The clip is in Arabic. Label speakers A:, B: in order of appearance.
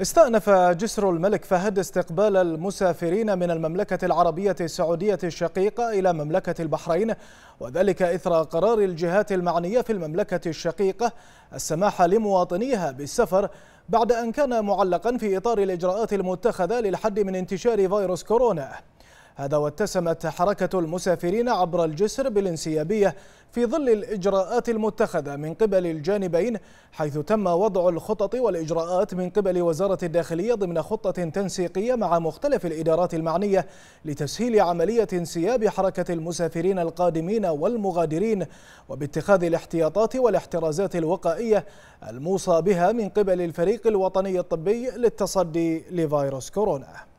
A: استأنف
B: جسر الملك فهد استقبال المسافرين من المملكة العربية السعودية الشقيقة إلى مملكة البحرين وذلك إثر قرار الجهات المعنية في المملكة الشقيقة السماح لمواطنيها بالسفر بعد أن كان معلقا في إطار الإجراءات المتخذة للحد من انتشار فيروس كورونا هذا واتسمت حركة المسافرين عبر الجسر بالانسيابية في ظل الإجراءات المتخذة من قبل الجانبين حيث تم وضع الخطط والإجراءات من قبل وزارة الداخلية ضمن خطة تنسيقية مع مختلف الإدارات المعنية لتسهيل عملية انسياب حركة المسافرين القادمين والمغادرين وباتخاذ الاحتياطات والاحترازات الوقائية الموصى بها من قبل الفريق الوطني الطبي للتصدي لفيروس كورونا